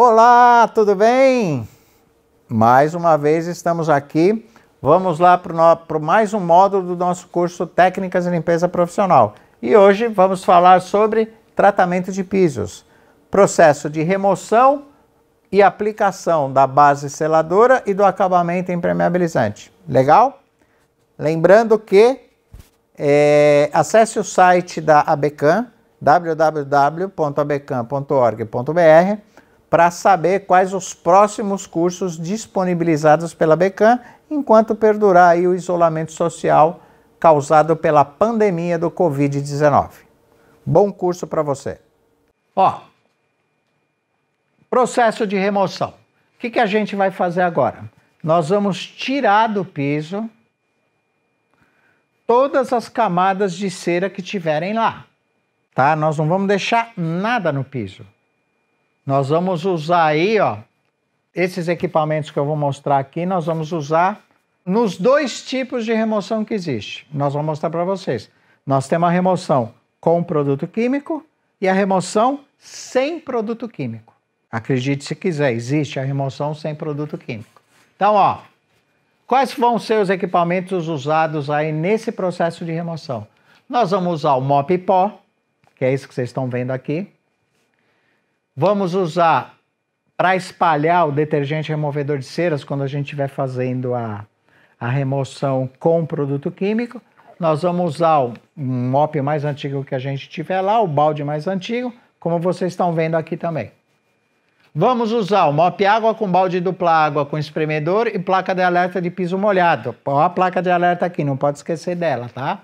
Olá, tudo bem? Mais uma vez estamos aqui. Vamos lá para mais um módulo do nosso curso Técnicas de Limpeza Profissional. E hoje vamos falar sobre tratamento de pisos, processo de remoção e aplicação da base seladora e do acabamento impermeabilizante. Legal? Lembrando que é, acesse o site da ABECAM, www.abecam.org.br para saber quais os próximos cursos disponibilizados pela Becam enquanto perdurar o isolamento social causado pela pandemia do Covid-19. Bom curso para você. Ó, processo de remoção. O que, que a gente vai fazer agora? Nós vamos tirar do piso todas as camadas de cera que tiverem lá, tá? Nós não vamos deixar nada no piso. Nós vamos usar aí, ó, esses equipamentos que eu vou mostrar aqui, nós vamos usar nos dois tipos de remoção que existe. Nós vamos mostrar para vocês. Nós temos a remoção com produto químico e a remoção sem produto químico. Acredite se quiser, existe a remoção sem produto químico. Então, ó, quais vão ser os equipamentos usados aí nesse processo de remoção? Nós vamos usar o mop pó, que é isso que vocês estão vendo aqui. Vamos usar para espalhar o detergente removedor de ceras quando a gente estiver fazendo a, a remoção com produto químico. Nós vamos usar o mop mais antigo que a gente tiver lá, o balde mais antigo, como vocês estão vendo aqui também. Vamos usar o mop água com balde dupla água com espremedor e placa de alerta de piso molhado. Olha a placa de alerta aqui, não pode esquecer dela, tá?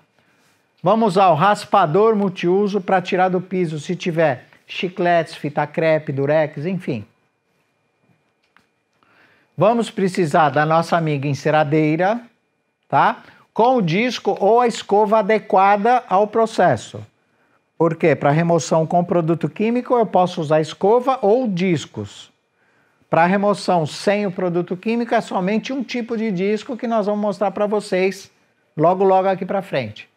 Vamos usar o raspador multiuso para tirar do piso se tiver chicletes, fita crepe, durex, enfim. Vamos precisar da nossa amiga enceradeira, tá? Com o disco ou a escova adequada ao processo. Por quê? Para remoção com produto químico, eu posso usar escova ou discos. Para remoção sem o produto químico, é somente um tipo de disco que nós vamos mostrar para vocês logo, logo aqui para frente.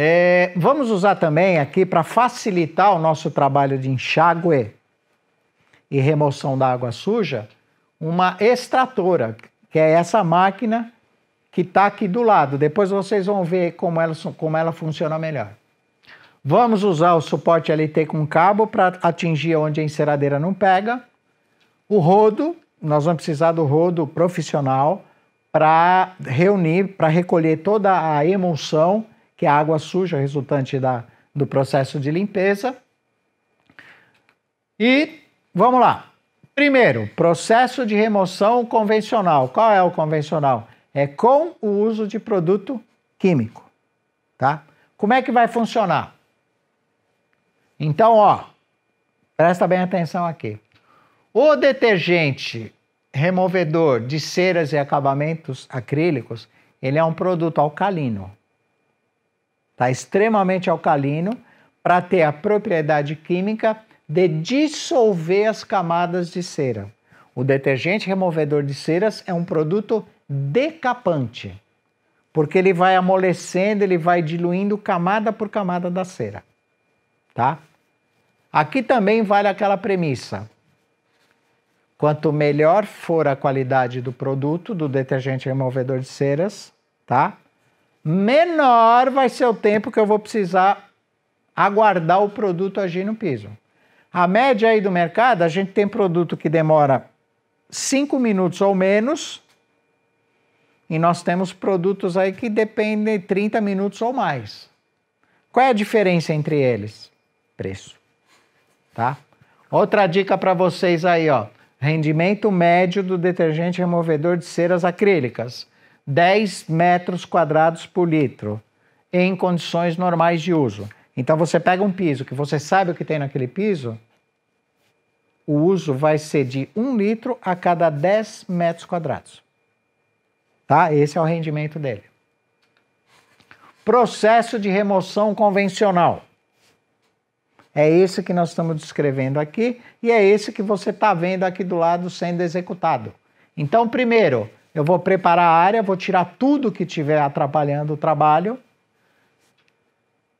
É, vamos usar também aqui para facilitar o nosso trabalho de enxágue e remoção da água suja uma extratora, que é essa máquina que está aqui do lado. Depois vocês vão ver como ela, como ela funciona melhor. Vamos usar o suporte LT com cabo para atingir onde a enceradeira não pega. O rodo, nós vamos precisar do rodo profissional para reunir, para recolher toda a emulsão que é a água suja resultante da, do processo de limpeza. E vamos lá. Primeiro, processo de remoção convencional. Qual é o convencional? É com o uso de produto químico, tá? Como é que vai funcionar? Então, ó, presta bem atenção aqui. O detergente removedor de ceras e acabamentos acrílicos, ele é um produto alcalino tá extremamente alcalino, para ter a propriedade química de dissolver as camadas de cera. O detergente removedor de ceras é um produto decapante, porque ele vai amolecendo, ele vai diluindo camada por camada da cera, tá? Aqui também vale aquela premissa. Quanto melhor for a qualidade do produto do detergente removedor de ceras, tá? menor vai ser o tempo que eu vou precisar aguardar o produto agir no piso. A média aí do mercado, a gente tem produto que demora 5 minutos ou menos, e nós temos produtos aí que dependem 30 minutos ou mais. Qual é a diferença entre eles? Preço. Tá? Outra dica para vocês aí, ó. Rendimento médio do detergente removedor de ceras acrílicas. 10 metros quadrados por litro em condições normais de uso. Então você pega um piso que você sabe o que tem naquele piso, o uso vai ser de 1 litro a cada 10 metros quadrados. Tá? Esse é o rendimento dele. Processo de remoção convencional. É esse que nós estamos descrevendo aqui e é esse que você está vendo aqui do lado sendo executado. Então, primeiro, eu vou preparar a área, vou tirar tudo que estiver atrapalhando o trabalho.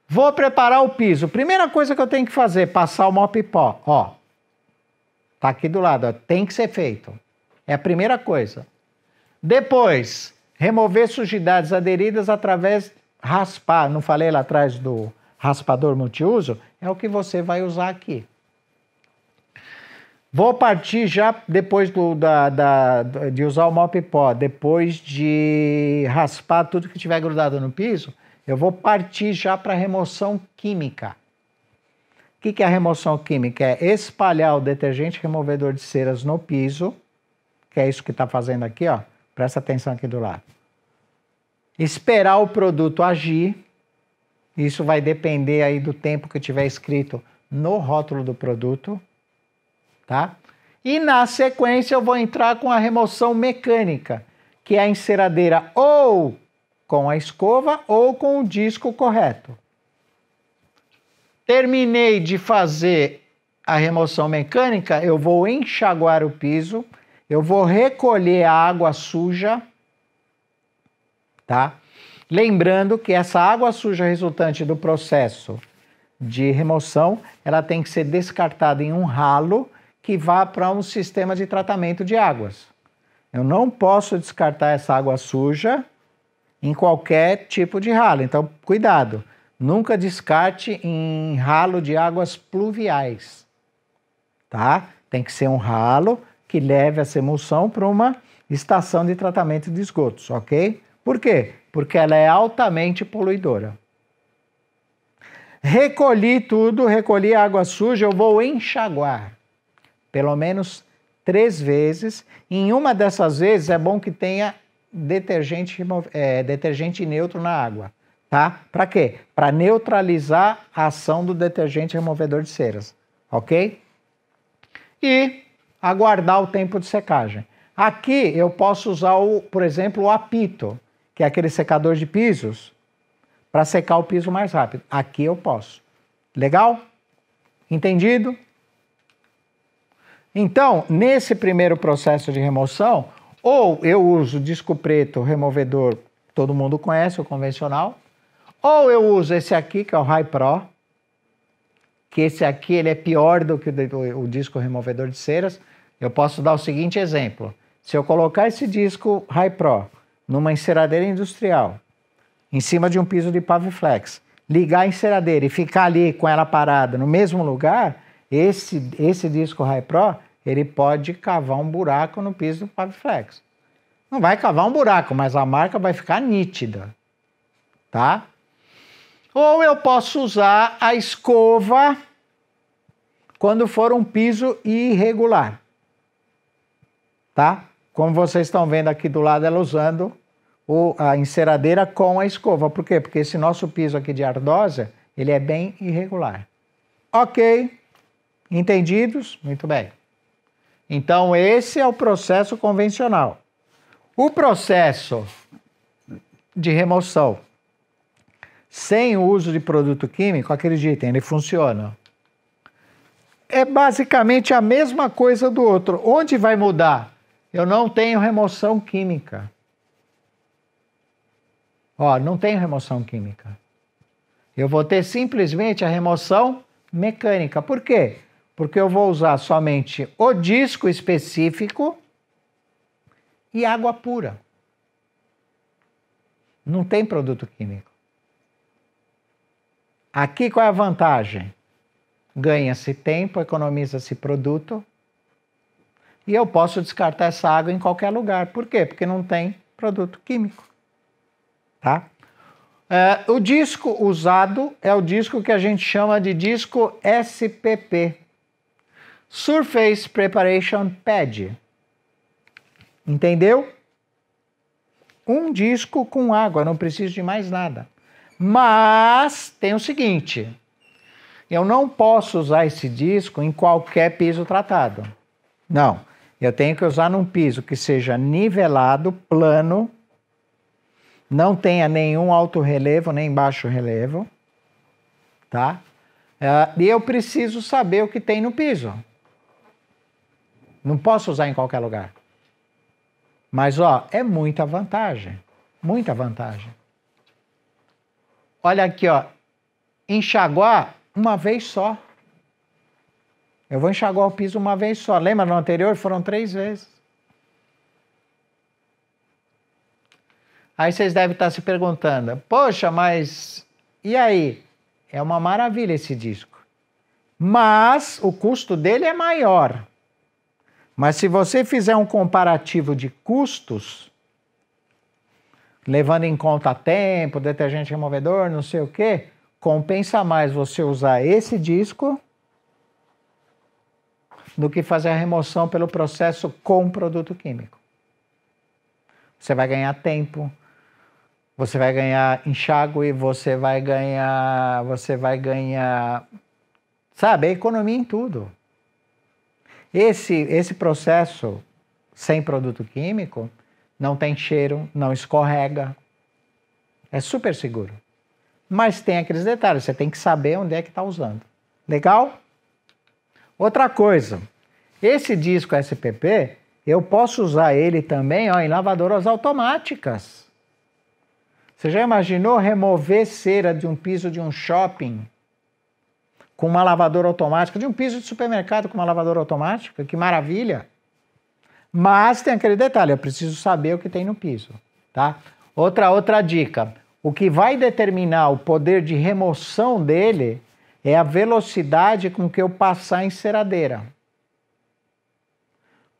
Vou preparar o piso. Primeira coisa que eu tenho que fazer, passar o mop pó. Ó, tá aqui do lado, ó. tem que ser feito. É a primeira coisa. Depois, remover sujidades aderidas através raspar. Não falei lá atrás do raspador multiuso? É o que você vai usar aqui. Vou partir já depois do, da, da, de usar o mop pó, depois de raspar tudo que tiver grudado no piso, eu vou partir já para remoção química. O que, que é a remoção química? É espalhar o detergente removedor de ceras no piso, que é isso que está fazendo aqui, ó. Presta atenção aqui do lado. Esperar o produto agir. Isso vai depender aí do tempo que tiver escrito no rótulo do produto tá? E na sequência eu vou entrar com a remoção mecânica, que é a enceradeira ou com a escova ou com o disco correto. Terminei de fazer a remoção mecânica, eu vou enxaguar o piso, eu vou recolher a água suja, tá? Lembrando que essa água suja resultante do processo de remoção, ela tem que ser descartada em um ralo que vá para um sistema de tratamento de águas. Eu não posso descartar essa água suja em qualquer tipo de ralo. Então, cuidado, nunca descarte em ralo de águas pluviais, tá? Tem que ser um ralo que leve essa emulsão para uma estação de tratamento de esgotos, ok? Por quê? Porque ela é altamente poluidora. Recolhi tudo, recolhi água suja, eu vou enxaguar pelo menos três vezes. Em uma dessas vezes é bom que tenha detergente, é, detergente neutro na água, tá? Para quê? Para neutralizar a ação do detergente removedor de ceras, ok? E aguardar o tempo de secagem. Aqui eu posso usar, o, por exemplo, o apito, que é aquele secador de pisos, para secar o piso mais rápido. Aqui eu posso. Legal? Entendido? Então, nesse primeiro processo de remoção, ou eu uso disco preto, removedor, todo mundo conhece, o convencional, ou eu uso esse aqui, que é o High Pro, que esse aqui ele é pior do que o, disco removedor de ceras. Eu posso dar o seguinte exemplo. Se eu colocar esse disco High Pro numa enceradeira industrial, em cima de um piso de Paviflex, ligar a enceradeira e ficar ali com ela parada no mesmo lugar, esse, esse disco High Pro, ele pode cavar um buraco no piso do Pavflex. Não vai cavar um buraco, mas a marca vai ficar nítida, tá? Ou eu posso usar a escova quando for um piso irregular, tá? Como vocês estão vendo aqui do lado, ela usando o, a enceradeira com a escova. Por quê? Porque esse nosso piso aqui de ardósia, ele é bem irregular. Ok, Entendidos? Muito bem. Então, esse é o processo convencional. O processo de remoção sem o uso de produto químico, acreditem, ele funciona. É basicamente a mesma coisa do outro. Onde vai mudar? Eu não tenho remoção química. Ó, não tenho remoção química. Eu vou ter simplesmente a remoção mecânica. Por quê? porque eu vou usar somente o disco específico e água pura. Não tem produto químico. Aqui qual é a vantagem? Ganha-se tempo, economiza-se produto e eu posso descartar essa água em qualquer lugar. Por quê? Porque não tem produto químico. Tá? É, o disco usado é o disco que a gente chama de disco SPP Surface Preparation Pad. Entendeu? Um disco com água, não preciso de mais nada. Mas tem o seguinte: eu não posso usar esse disco em qualquer piso tratado. Não. Eu tenho que usar num piso que seja nivelado, plano, não tenha nenhum alto relevo nem baixo relevo, tá? Ah, e eu preciso saber o que tem no piso. Não posso usar em qualquer lugar. Mas, ó, é muita vantagem. Muita vantagem. Olha aqui, ó. Enxaguar uma vez só. Eu vou enxaguar o piso uma vez só. Lembra no anterior? Foram três vezes. Aí vocês devem estar se perguntando: poxa, mas e aí? É uma maravilha esse disco. Mas o custo dele é maior. Mas se você fizer um comparativo de custos, levando em conta tempo, detergente removedor, não sei o quê, compensa mais você usar esse disco do que fazer a remoção pelo processo com produto químico. Você vai ganhar tempo, você vai ganhar enxágue, você vai ganhar, você vai ganhar, sabe, economia em tudo. Esse, esse processo sem produto químico não tem cheiro, não escorrega, é super seguro. Mas tem aqueles detalhes, você tem que saber onde é que está usando. Legal? Outra coisa, esse disco SPP, eu posso usar ele também ó, em lavadoras automáticas. Você já imaginou remover cera de um piso de um shopping com uma lavadora automática, de um piso de supermercado com uma lavadora automática, que maravilha! Mas tem aquele detalhe, eu preciso saber o que tem no piso, tá? Outra outra dica, o que vai determinar o poder de remoção dele é a velocidade com que eu passar em ceradeira.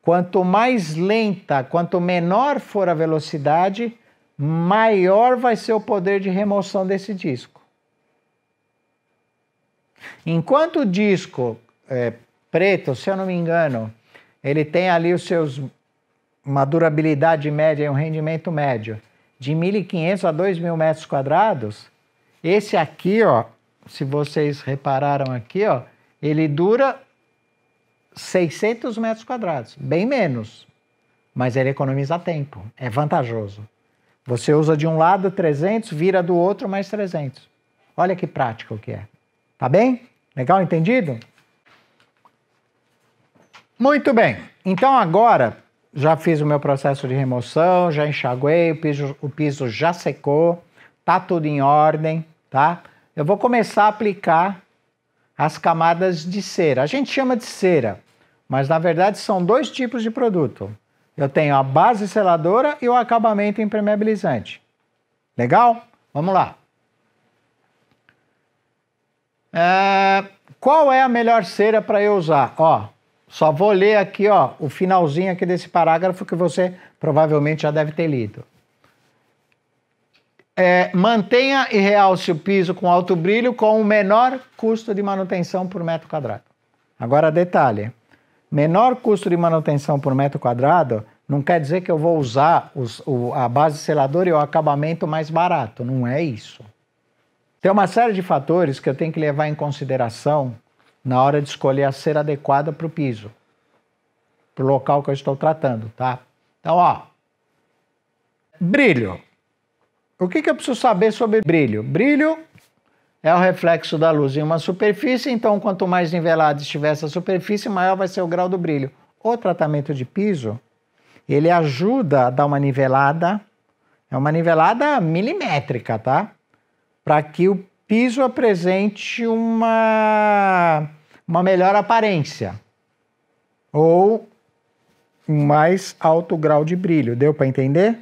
Quanto mais lenta, quanto menor for a velocidade, maior vai ser o poder de remoção desse disco. Enquanto o disco é, preto, se eu não me engano, ele tem ali os seus uma durabilidade média e um rendimento médio de 1.500 a 2.000 metros quadrados, esse aqui, ó, se vocês repararam aqui, ó, ele dura 600 metros quadrados, bem menos, mas ele economiza tempo, é vantajoso. Você usa de um lado 300, vira do outro mais 300. Olha que prático que é. Tá bem? Legal entendido? Muito bem. Então agora já fiz o meu processo de remoção, já enxaguei, o piso, o piso já secou, tá tudo em ordem, tá? Eu vou começar a aplicar as camadas de cera. A gente chama de cera, mas na verdade são dois tipos de produto. Eu tenho a base seladora e o acabamento impermeabilizante. Legal? Vamos lá. É, qual é a melhor cera para eu usar? Ó, só vou ler aqui ó, o finalzinho aqui desse parágrafo que você provavelmente já deve ter lido. É, mantenha e realce o piso com alto brilho com o menor custo de manutenção por metro quadrado. Agora, detalhe: menor custo de manutenção por metro quadrado não quer dizer que eu vou usar os, o, a base seladora e o acabamento mais barato. Não é isso. Tem uma série de fatores que eu tenho que levar em consideração na hora de escolher a cera adequada para o piso, para o local que eu estou tratando, tá? Então, ó, brilho. O que, que eu preciso saber sobre brilho? Brilho é o reflexo da luz em uma superfície, então quanto mais nivelada estiver essa superfície, maior vai ser o grau do brilho. O tratamento de piso, ele ajuda a dar uma nivelada, é uma nivelada milimétrica, tá? para que o piso apresente uma, uma melhor aparência ou um mais alto grau de brilho. Deu para entender?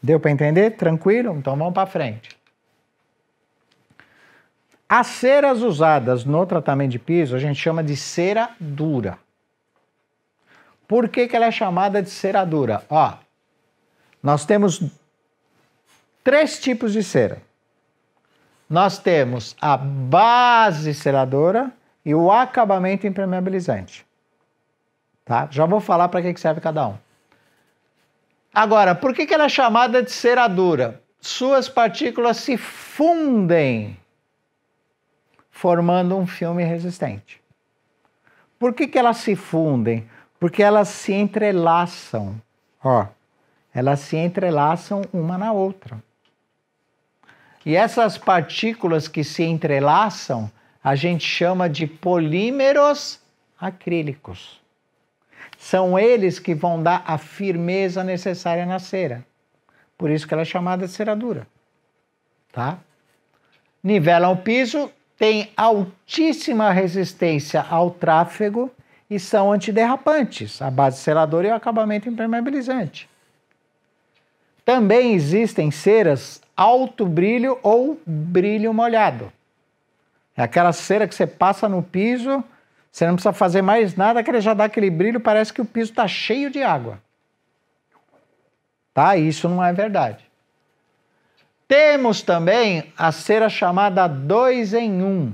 Deu para entender? Tranquilo? Então vamos para frente. As ceras usadas no tratamento de piso a gente chama de cera dura. Por que, que ela é chamada de cera dura? Ó, nós temos três tipos de cera. Nós temos a base ceradora e o acabamento impermeabilizante. Tá? Já vou falar para que serve cada um. Agora, por que ela é chamada de cera dura? Suas partículas se fundem, formando um filme resistente. Por que, que elas se fundem? Porque elas se entrelaçam. Ó, elas se entrelaçam uma na outra. E essas partículas que se entrelaçam, a gente chama de polímeros acrílicos. São eles que vão dar a firmeza necessária na cera. Por isso que ela é chamada de dura Tá? Nivelam o piso, tem altíssima resistência ao tráfego e são antiderrapantes, a base seladora e o acabamento impermeabilizante. Também existem ceras alto brilho ou brilho molhado. É aquela cera que você passa no piso, você não precisa fazer mais nada, que ele já dá aquele brilho, parece que o piso está cheio de água. Tá? Isso não é verdade. Temos também a cera chamada 2 em 1. Um.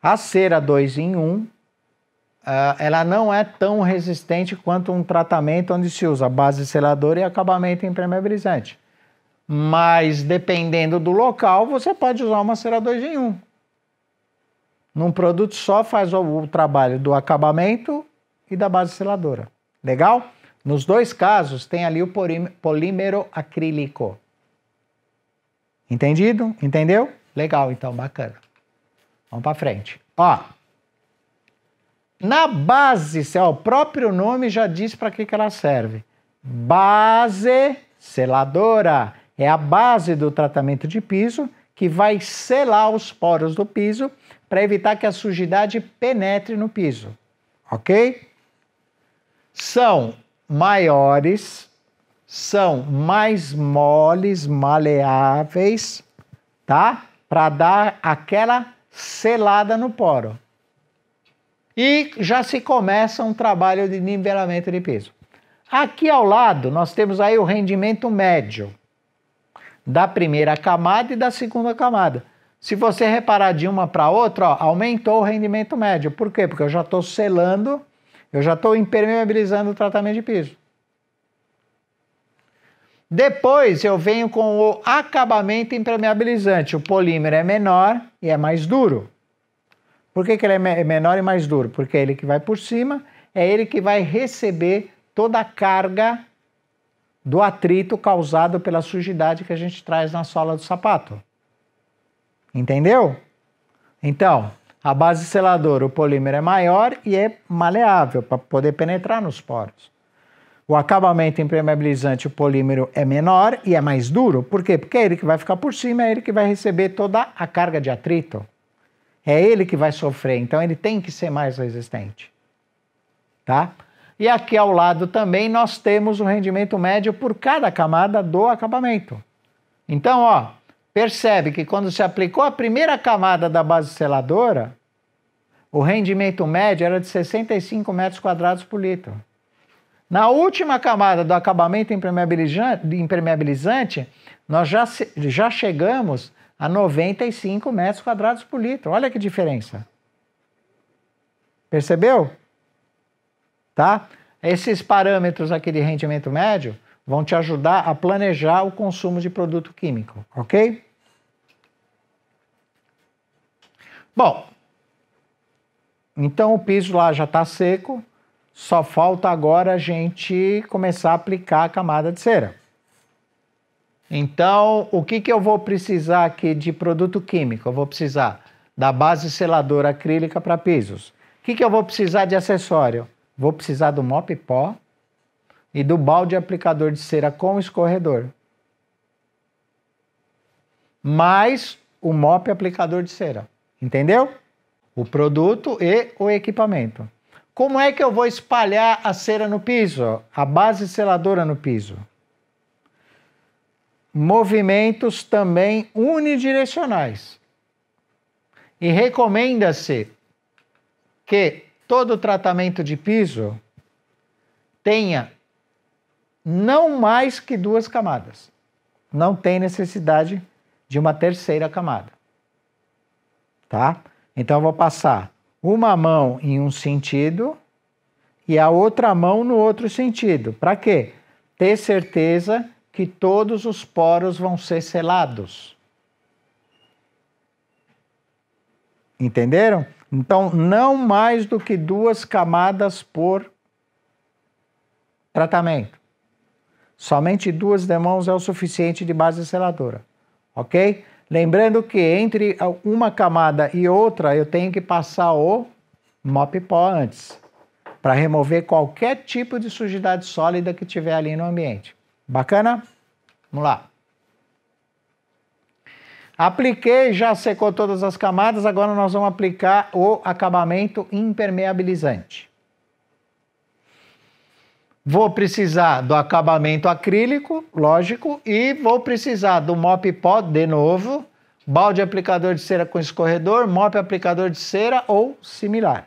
A cera 2 em 1, um, ah, ela não é tão resistente quanto um tratamento onde se usa base seladora e acabamento impermeabilizante. Mas dependendo do local, você pode usar o macerador em 1. Num produto só faz o trabalho do acabamento e da base seladora. Legal? Nos dois casos tem ali o polímero acrílico. Entendido? Entendeu? Legal, então, bacana. Vamos para frente. Ó. Na base, ó, o próprio nome já diz para que, que ela serve. Base seladora é a base do tratamento de piso que vai selar os poros do piso para evitar que a sujidade penetre no piso, ok? São maiores, são mais moles, maleáveis, tá? Para dar aquela selada no poro. E já se começa um trabalho de nivelamento de piso. Aqui ao lado, nós temos aí o rendimento médio da primeira camada e da segunda camada. Se você reparar de uma para outra, ó, aumentou o rendimento médio. Por quê? Porque eu já estou selando, eu já estou impermeabilizando o tratamento de piso. Depois eu venho com o acabamento impermeabilizante. O polímero é menor e é mais duro. Por que, que ele é, é menor e mais duro? Porque é ele que vai por cima, é ele que vai receber toda a carga do atrito causado pela sujidade que a gente traz na sola do sapato. Entendeu? Então, a base seladora, o polímero é maior e é maleável para poder penetrar nos poros. O acabamento impermeabilizante, o polímero é menor e é mais duro. Por quê? Porque é ele que vai ficar por cima, é ele que vai receber toda a carga de atrito. É ele que vai sofrer, então ele tem que ser mais resistente. Tá? E aqui ao lado também nós temos o rendimento médio por cada camada do acabamento. Então, ó, percebe que quando se aplicou a primeira camada da base seladora, o rendimento médio era de 65 metros quadrados por litro. Na última camada do acabamento impermeabilizante, nós já, já chegamos a 95 metros quadrados por litro. Olha que diferença. Percebeu? tá? Esses parâmetros aqui de rendimento médio vão te ajudar a planejar o consumo de produto químico, ok? Bom, então o piso lá já está seco, só falta agora a gente começar a aplicar a camada de cera. Então, o que, que eu vou precisar aqui de produto químico? Eu vou precisar da base seladora acrílica para pisos. O que, que eu vou precisar de acessório? vou precisar do mop pó e do balde aplicador de cera com escorredor. Mais o mop aplicador de cera. Entendeu? O produto e o equipamento. Como é que eu vou espalhar a cera no piso? A base seladora no piso. Movimentos também unidirecionais. E recomenda-se que todo tratamento de piso tenha não mais que duas camadas. Não tem necessidade de uma terceira camada. Tá? Então eu vou passar uma mão em um sentido e a outra mão no outro sentido. Para quê? Ter certeza que todos os poros vão ser selados. Entenderam? Então, não mais do que duas camadas por tratamento. Somente duas demãos é o suficiente de base seladora, ok? Lembrando que entre uma camada e outra eu tenho que passar o mop pó antes, para remover qualquer tipo de sujidade sólida que tiver ali no ambiente. Bacana? Vamos lá. Apliquei, já secou todas as camadas, agora nós vamos aplicar o acabamento impermeabilizante. Vou precisar do acabamento acrílico, lógico, e vou precisar do mop pó de novo, balde aplicador de cera com escorredor, mop aplicador de cera ou similar,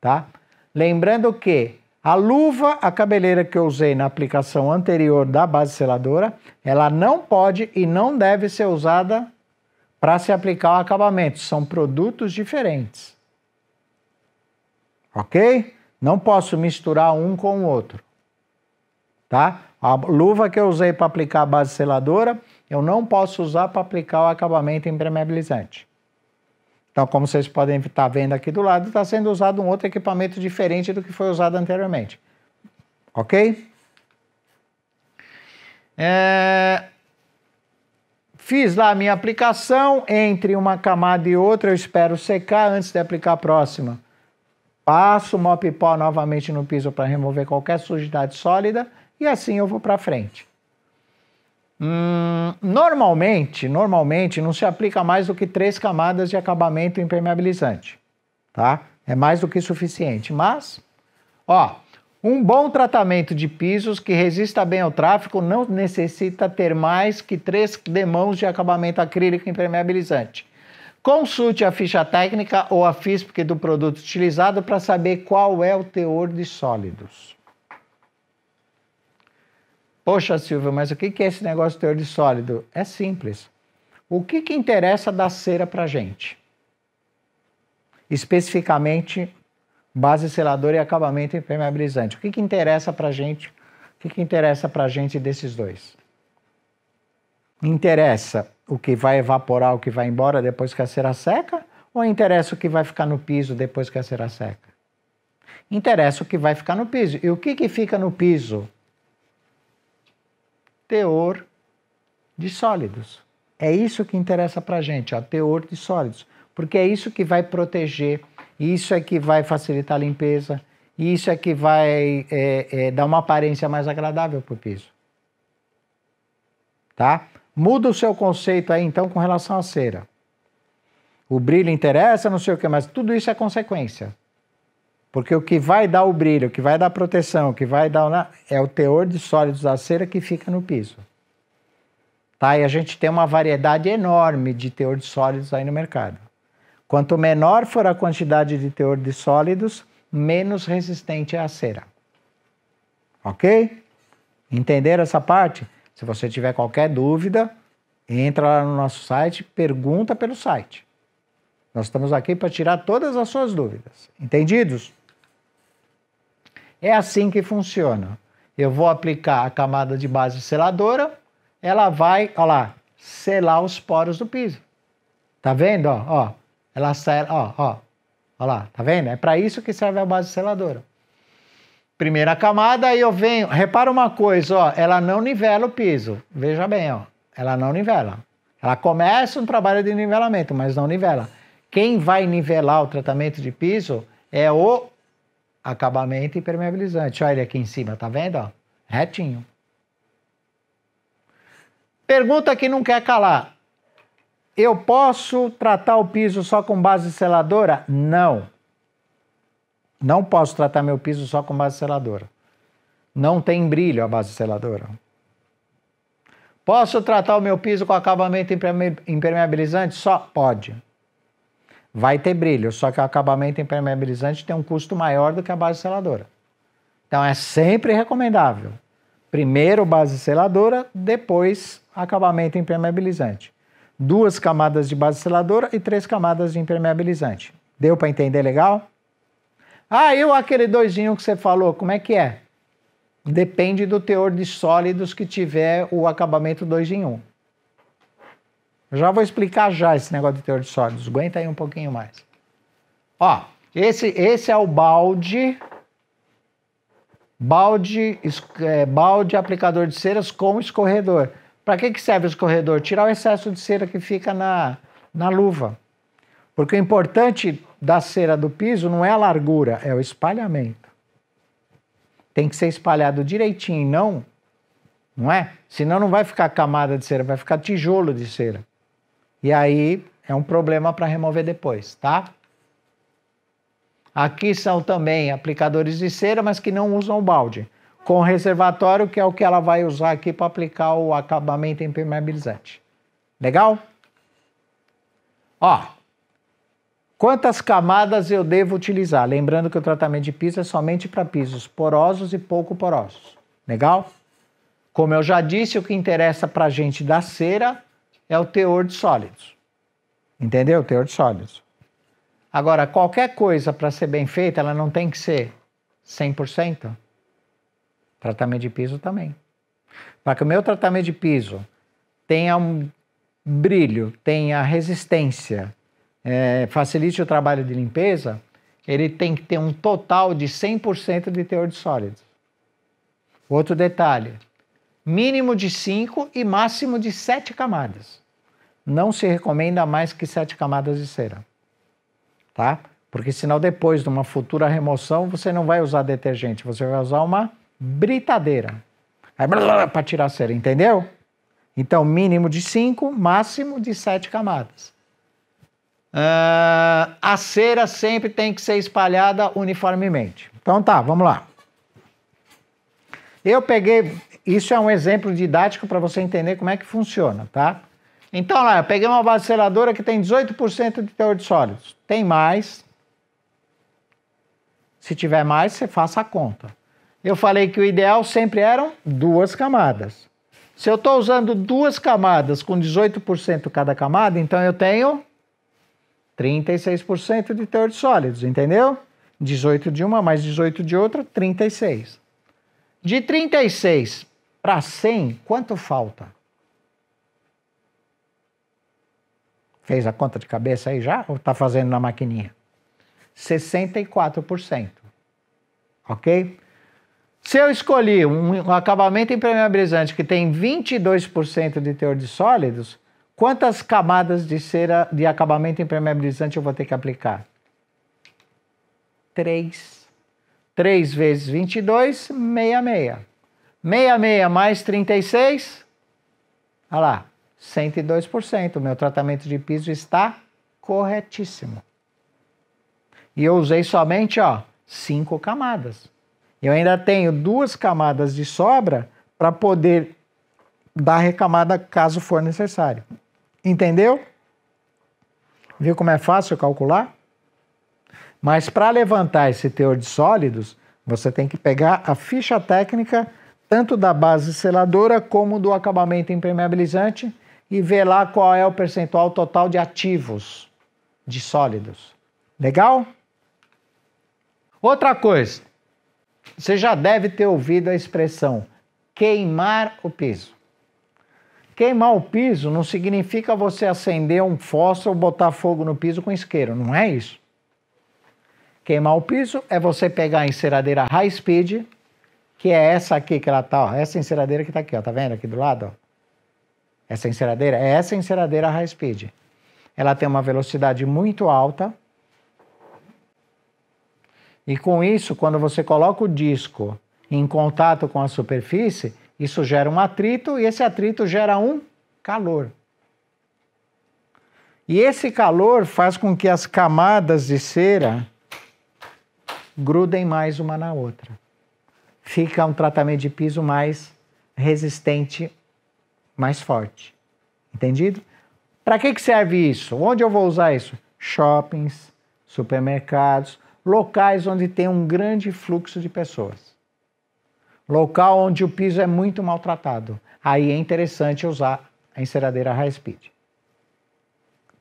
tá? Lembrando que a luva, a cabeleira que eu usei na aplicação anterior da base seladora, ela não pode e não deve ser usada para se aplicar o acabamento. São produtos diferentes. Ok? Não posso misturar um com o outro. Tá? A luva que eu usei para aplicar a base seladora, eu não posso usar para aplicar o acabamento impermeabilizante. Então, como vocês podem estar tá vendo aqui do lado, está sendo usado um outro equipamento diferente do que foi usado anteriormente. Ok? É... Fiz lá a minha aplicação, entre uma camada e outra eu espero secar antes de aplicar a próxima. Passo o mop pó novamente no piso para remover qualquer sujidade sólida e assim eu vou para frente. Hum, normalmente, normalmente não se aplica mais do que três camadas de acabamento impermeabilizante, tá? É mais do que suficiente, mas, ó, um bom tratamento de pisos que resista bem ao tráfego não necessita ter mais que três demãos de acabamento acrílico impermeabilizante. Consulte a ficha técnica ou a FISPC do produto utilizado para saber qual é o teor de sólidos. Poxa, Silvio, mas o que é esse negócio de teor de sólido? É simples. O que, que interessa da cera para gente? Especificamente base seladora e acabamento impermeabilizante. O que, que interessa para a gente? O que, que interessa para a gente desses dois? Interessa o que vai evaporar, o que vai embora depois que a cera seca? Ou interessa o que vai ficar no piso depois que a cera seca? Interessa o que vai ficar no piso. E o que, que fica no piso? Teor de sólidos. É isso que interessa para a gente, ó, teor de sólidos porque é isso que vai proteger, isso é que vai facilitar a limpeza, isso é que vai é, é, dar uma aparência mais agradável para o piso. Tá? Muda o seu conceito aí então com relação à cera. O brilho interessa, não sei o que, mas tudo isso é consequência. Porque o que vai dar o brilho, o que vai dar proteção, o que vai dar é o teor de sólidos da cera que fica no piso. Tá? E a gente tem uma variedade enorme de teor de sólidos aí no mercado. Quanto menor for a quantidade de teor de sólidos, menos resistente é a cera. Ok? Entenderam essa parte? Se você tiver qualquer dúvida, entra lá no nosso site, pergunta pelo site. Nós estamos aqui para tirar todas as suas dúvidas. Entendidos? É assim que funciona. Eu vou aplicar a camada de base seladora, ela vai, olha lá, selar os poros do piso. Tá vendo? Ó, ó ela sela, ó, ó, ó lá, tá vendo? É para isso que serve a base seladora. Primeira camada, aí eu venho, repara uma coisa, ó, ela não nivela o piso. Veja bem, ó, ela não nivela. Ela começa um trabalho de nivelamento, mas não nivela. Quem vai nivelar o tratamento de piso é o acabamento impermeabilizante. Olha ele aqui em cima, tá vendo? Ó, retinho. Pergunta que não quer calar. Eu posso tratar o piso só com base seladora? Não. Não posso tratar meu piso só com base seladora. Não tem brilho a base seladora. Posso tratar o meu piso com acabamento impermeabilizante? Só pode. Vai ter brilho, só que o acabamento impermeabilizante tem um custo maior do que a base seladora. Então é sempre recomendável. Primeiro base seladora, depois acabamento impermeabilizante duas camadas de base seladora e três camadas de impermeabilizante. Deu para entender legal? Ah, e aquele doisinho que você falou, como é que é? Depende do teor de sólidos que tiver o acabamento 2 em 1. Um. Já vou explicar já esse negócio de teor de sólidos. Aguenta aí um pouquinho mais. Ó, esse, esse é o balde. Balde, é, balde aplicador de ceras com escorredor. Para que, que serve o escorredor? Tirar o excesso de cera que fica na, na luva. Porque o importante da cera do piso não é a largura, é o espalhamento. Tem que ser espalhado direitinho, não, não é? Senão não vai ficar camada de cera, vai ficar tijolo de cera. E aí é um problema para remover depois, tá? Aqui são também aplicadores de cera, mas que não usam o balde com reservatório, que é o que ela vai usar aqui para aplicar o acabamento impermeabilizante. Legal? Ó, quantas camadas eu devo utilizar? Lembrando que o tratamento de piso é somente para pisos porosos e pouco porosos. Legal? Como eu já disse, o que interessa para a gente da cera é o teor de sólidos. Entendeu? O teor de sólidos. Agora, qualquer coisa para ser bem feita, ela não tem que ser 100%. Tratamento de piso também. Para que o meu tratamento de piso tenha um brilho, tenha resistência, é, facilite o trabalho de limpeza, ele tem que ter um total de 100% de teor de sólidos. Outro detalhe, mínimo de 5 e máximo de 7 camadas. Não se recomenda mais que 7 camadas de cera, tá? Porque senão depois de uma futura remoção, você não vai usar detergente, você vai usar uma britadeira. para tirar a cera, entendeu? Então, mínimo de 5, máximo de 7 camadas. Uh, a cera sempre tem que ser espalhada uniformemente. Então tá, vamos lá. Eu peguei, isso é um exemplo didático para você entender como é que funciona, tá? Então lá, eu peguei uma base seladora que tem 18% de teor de sólidos. Tem mais. Se tiver mais, você faça a conta. Eu falei que o ideal sempre eram duas camadas. Se eu estou usando duas camadas com 18% cada camada, então eu tenho 36% de teor de sólidos, entendeu? 18 de uma mais 18 de outra, 36. De 36 para 100, quanto falta? Fez a conta de cabeça aí já? Ou está fazendo na maquininha? 64%. Ok? Se eu escolhi um acabamento impermeabilizante que tem 22% de teor de sólidos, quantas camadas de cera de acabamento impermeabilizante eu vou ter que aplicar? 3. 3 vezes 22, 66. 66 mais 36, olha lá, 102%. O meu tratamento de piso está corretíssimo. E eu usei somente, ó, 5 camadas. Eu ainda tenho duas camadas de sobra para poder dar recamada caso for necessário. Entendeu? Viu como é fácil calcular? Mas para levantar esse teor de sólidos, você tem que pegar a ficha técnica tanto da base seladora como do acabamento impermeabilizante e ver lá qual é o percentual total de ativos de sólidos. Legal? Outra coisa, você já deve ter ouvido a expressão queimar o piso. Queimar o piso não significa você acender um fósforo ou botar fogo no piso com isqueiro, não é isso. Queimar o piso é você pegar a enceradeira high speed, que é essa aqui que ela tá, ó, essa enceradeira que tá aqui, ó, tá vendo aqui do lado? Ó. Essa enceradeira é essa enceradeira high speed. Ela tem uma velocidade muito alta, e com isso, quando você coloca o disco em contato com a superfície, isso gera um atrito e esse atrito gera um calor. E esse calor faz com que as camadas de cera grudem mais uma na outra. Fica um tratamento de piso mais resistente, mais forte. Entendido? Para que, que serve isso? Onde eu vou usar isso? Shoppings, supermercados, locais onde tem um grande fluxo de pessoas. Local onde o piso é muito maltratado. Aí é interessante usar a enceradeira high speed.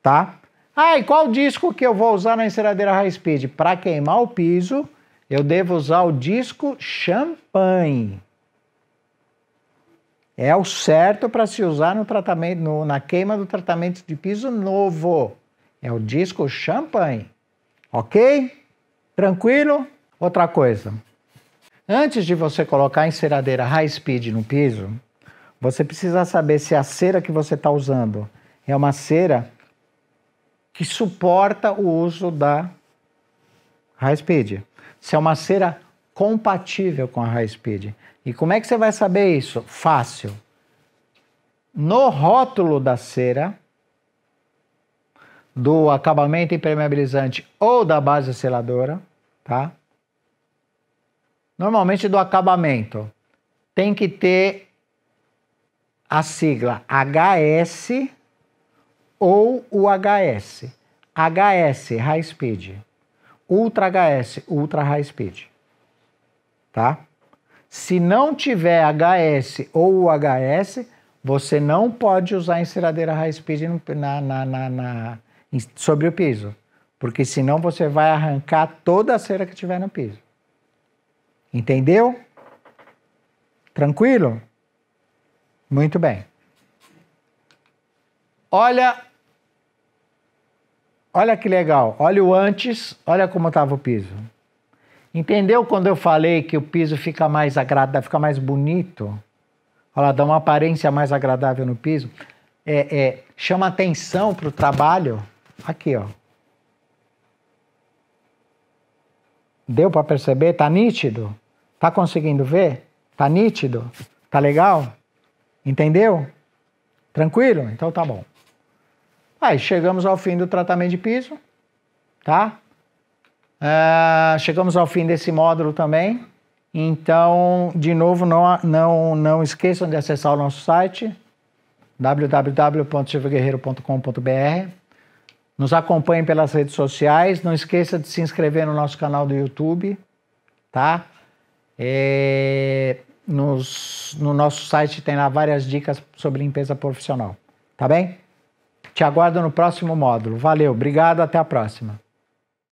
Tá? Ah, e qual disco que eu vou usar na enceradeira high speed? Para queimar o piso, eu devo usar o disco champanhe. É o certo para se usar no tratamento, no, na queima do tratamento de piso novo. É o disco champanhe. Ok? Tranquilo? Outra coisa. Antes de você colocar a enceradeira high speed no piso, você precisa saber se a cera que você está usando é uma cera que suporta o uso da high speed. Se é uma cera compatível com a high speed. E como é que você vai saber isso? Fácil. No rótulo da cera, do acabamento impermeabilizante ou da base seladora, tá? Normalmente do acabamento tem que ter a sigla HS ou o HS. HS High Speed, Ultra HS Ultra High Speed, tá? Se não tiver HS ou o HS, você não pode usar enceradeira high speed na, na, na, na sobre o piso, porque senão você vai arrancar toda a cera que tiver no piso. Entendeu? Tranquilo? Muito bem. Olha Olha que legal. Olha o antes, olha como estava o piso. Entendeu quando eu falei que o piso fica mais agradável, fica mais bonito? Olha, dá uma aparência mais agradável no piso. É, é, chama atenção para o trabalho. Aqui, ó. Deu para perceber? Tá nítido? Tá conseguindo ver? Tá nítido? Tá legal? Entendeu? Tranquilo? Então tá bom. Aí chegamos ao fim do tratamento de piso, tá? Uh, chegamos ao fim desse módulo também. Então, de novo, não, não, não esqueçam de acessar o nosso site www.silvaguerreiro.com.br nos acompanhe pelas redes sociais. Não esqueça de se inscrever no nosso canal do YouTube, tá? É, nos, no nosso site tem lá várias dicas sobre limpeza profissional. Tá bem? Te aguardo no próximo módulo. Valeu, obrigado, até a próxima.